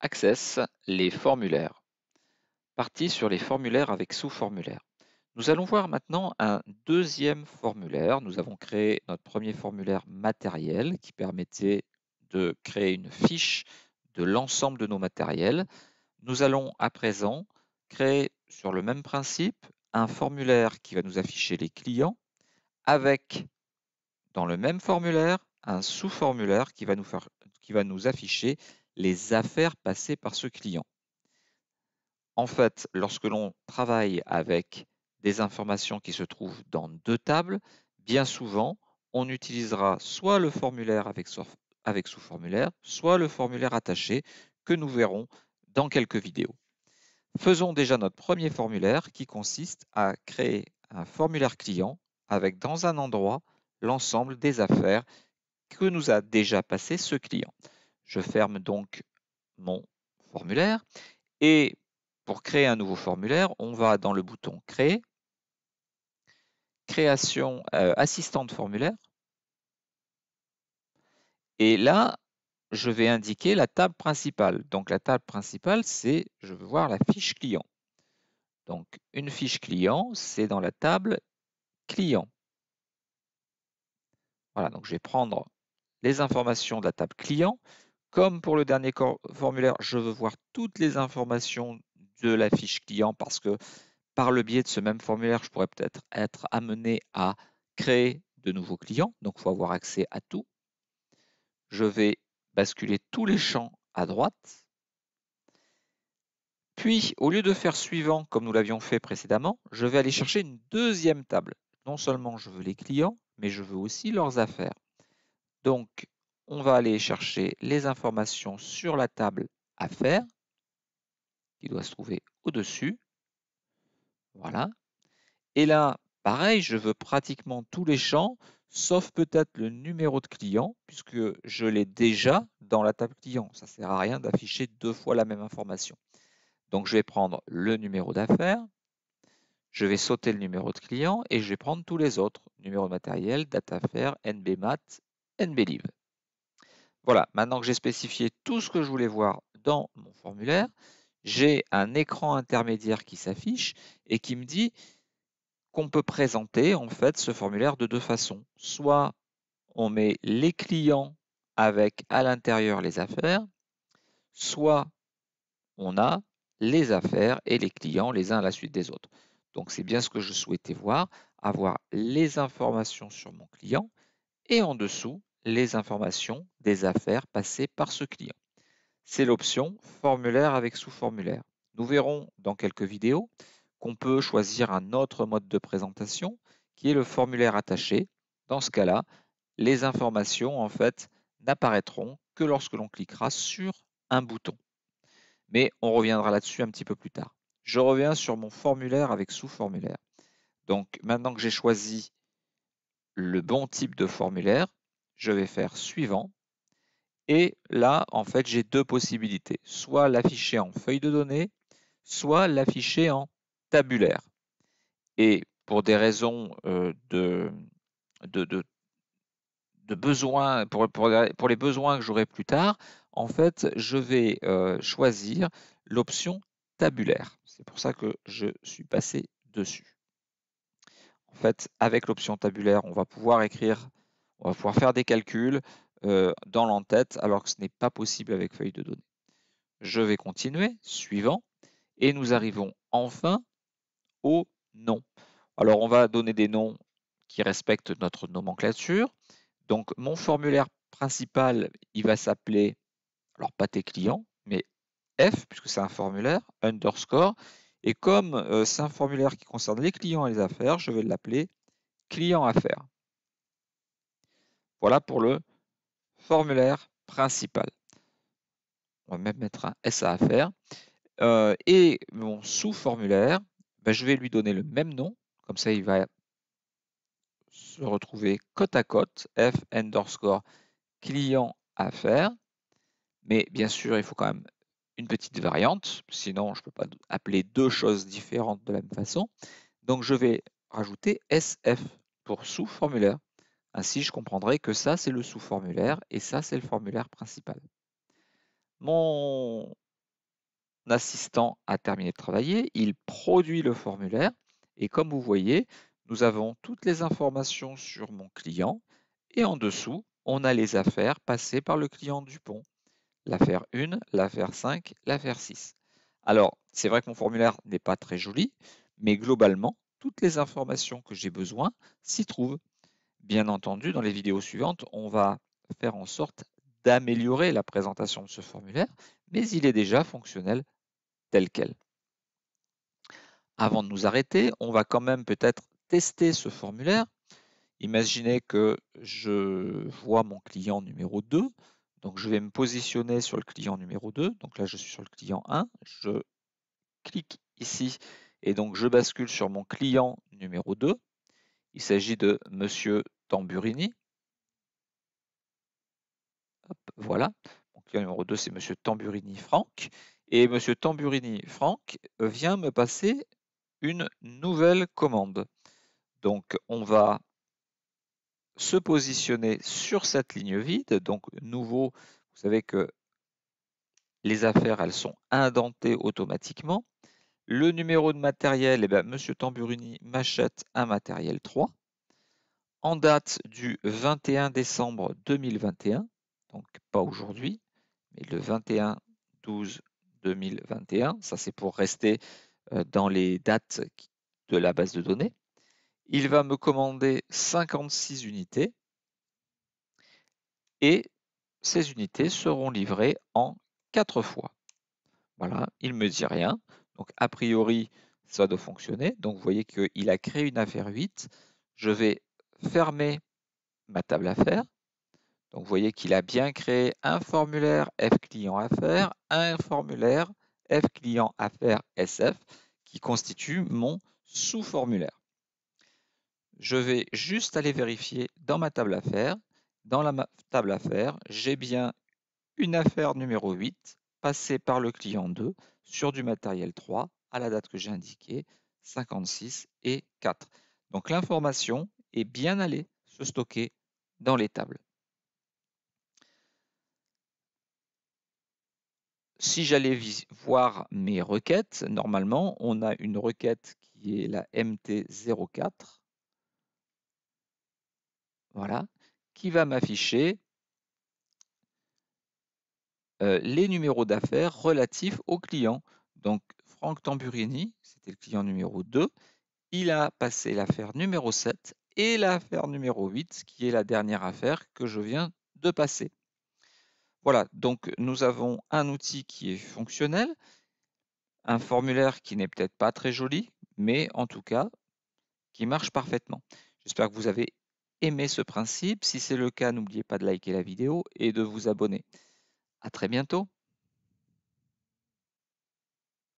Access, les formulaires. Partie sur les formulaires avec sous-formulaires. Nous allons voir maintenant un deuxième formulaire. Nous avons créé notre premier formulaire matériel qui permettait de créer une fiche de l'ensemble de nos matériels. Nous allons à présent créer sur le même principe un formulaire qui va nous afficher les clients avec dans le même formulaire un sous-formulaire qui, qui, va nous afficher les affaires passées par ce client. En fait, lorsque l'on travaille avec des informations qui se trouvent dans deux tables, bien souvent, on utilisera soit le formulaire avec, sous-formulaire, soit le formulaire attaché que nous verrons dans quelques vidéos. Faisons déjà notre premier formulaire qui consiste à créer un formulaire client avec dans un endroit l'ensemble des affaires que nous a déjà passé ce client. Je ferme donc mon formulaire et pour créer un nouveau formulaire, on va dans le bouton Créer, Création euh, assistant de formulaire. Et là, je vais indiquer la table principale. Donc la table principale, c'est, je veux voir la fiche client. Donc une fiche client, c'est dans la table client. Voilà, donc je vais prendre les informations de la table client, comme pour le dernier formulaire, je veux voir toutes les informations de la fiche client parce que par le biais de ce même formulaire, je pourrais peut-être être amené à créer de nouveaux clients. Donc, il faut avoir accès à tout. Je vais basculer tous les champs à droite. Puis, au lieu de faire suivant comme nous l'avions fait précédemment, je vais aller chercher une deuxième table. Non seulement je veux les clients, mais je veux aussi leurs affaires. Donc, on va aller chercher les informations sur la table Affaires, qui doit se trouver au-dessus. Voilà. Et là, pareil, je veux pratiquement tous les champs, sauf peut-être le numéro de client, puisque je l'ai déjà dans la table client. Ça ne sert à rien d'afficher deux fois la même information. Donc, je vais prendre le numéro d'affaires, je vais sauter le numéro de client et je vais prendre tous les autres, numéro de matériel, date affaires, NBMAT, NBLIV. Voilà, maintenant que j'ai spécifié tout ce que je voulais voir dans mon formulaire, j'ai un écran intermédiaire qui s'affiche et qui me dit qu'on peut présenter en fait ce formulaire de deux façons. Soit on met les clients avec à l'intérieur les affaires, soit on a les affaires et les clients les uns à la suite des autres. Donc c'est bien ce que je souhaitais voir, avoir les informations sur mon client et en dessous les informations des affaires passées par ce client. C'est l'option formulaire avec sous-formulaire. Nous verrons dans quelques vidéos qu'on peut choisir un autre mode de présentation qui est le formulaire attaché. Dans ce cas-là, les informations en fait n'apparaîtront que lorsque l'on cliquera sur un bouton. Mais on reviendra là-dessus un petit peu plus tard. Je reviens sur mon formulaire avec sous-formulaire. Donc maintenant que j'ai choisi le bon type de formulaire, je vais faire suivant. Et là, en fait, j'ai deux possibilités. Soit l'afficher en feuille de données, soit l'afficher en tabulaire. Et pour des raisons euh, de, de, de, pour, pour, les besoins que j'aurai plus tard, en fait, je vais euh, choisir l'option tabulaire. C'est pour ça que je suis passé dessus. En fait, avec l'option tabulaire, on va pouvoir écrire on va pouvoir faire des calculs euh, dans l'entête alors que ce n'est pas possible avec feuille de données. Je vais continuer, suivant, et nous arrivons enfin au nom. Alors on va donner des noms qui respectent notre nomenclature. Donc mon formulaire principal, il va s'appeler, alors pas tes clients, mais F, puisque c'est un formulaire, underscore. Et comme euh, c'est un formulaire qui concerne les clients et les affaires, je vais l'appeler client affaires. Voilà pour le formulaire principal. On va même mettre un SA faire. Euh, et mon sous-formulaire, ben, je vais lui donner le même nom. Comme ça, il va se retrouver côte à côte, F underscore client à Mais bien sûr, il faut quand même une petite variante, sinon je ne peux pas appeler deux choses différentes de la même façon. Donc je vais rajouter SF pour sous-formulaire. Ainsi, je comprendrai que ça, c'est le sous-formulaire et ça, c'est le formulaire principal. Mon assistant a terminé de travailler, il produit le formulaire et comme vous voyez, nous avons toutes les informations sur mon client et en dessous, on a les affaires passées par le client Dupont. L'affaire 1, l'affaire 5, l'affaire 6. Alors, c'est vrai que mon formulaire n'est pas très joli, mais globalement, toutes les informations que j'ai besoin s'y trouvent. Bien entendu, dans les vidéos suivantes, on va faire en sorte d'améliorer la présentation de ce formulaire, mais il est déjà fonctionnel tel quel. Avant de nous arrêter, on va quand même peut-être tester ce formulaire. Imaginez que je vois mon client numéro 2, donc je vais me positionner sur le client numéro 2, donc là je suis sur le client 1, je clique ici et donc je bascule sur mon client numéro 2. Il s'agit de Monsieur Tamburini. voilà. donc numéro 2, c'est Monsieur Tamburini Franck. Et Monsieur Tamburini Franck vient me passer une nouvelle commande. Donc, on va se positionner sur cette ligne vide. Donc, nouveau, vous savez que les affaires, elles sont indentées automatiquement. Le numéro de matériel, M. Eh ben, Monsieur Tamburini m'achète un matériel 3. En date du 21 décembre 2021, donc pas aujourd'hui, mais le 21 12 2021, ça c'est pour rester euh, dans les dates de la base de données. Il va me commander 56 unités et ces unités seront livrées en 4 fois. Voilà, il ne me dit rien. Donc a priori, ça doit fonctionner. Donc vous voyez qu'il a créé une affaire 8. Je vais fermer ma table affaires. Donc vous voyez qu'il a bien créé un formulaire F client affaires, un formulaire F client affaires SF qui constitue mon sous-formulaire. Je vais juste aller vérifier dans ma table affaires. Dans la table affaires, j'ai bien une affaire numéro 8 passer par le client 2 sur du matériel 3 à la date que j'ai indiquée, 56 et 4. Donc l'information est bien allée se stocker dans les tables. Si j'allais voir mes requêtes, normalement, on a une requête qui est la MT04, voilà, qui va m'afficher euh, les numéros d'affaires relatifs aux clients. Donc, Franck Tamburini, c'était le client numéro 2, il a passé l'affaire numéro 7 et l'affaire numéro 8, qui est la dernière affaire que je viens de passer. Voilà, donc nous avons un outil qui est fonctionnel, un formulaire qui n'est peut-être pas très joli, mais en tout cas, qui marche parfaitement. J'espère que vous avez aimé ce principe. Si c'est le cas, n'oubliez pas de liker la vidéo et de vous abonner. À très bientôt.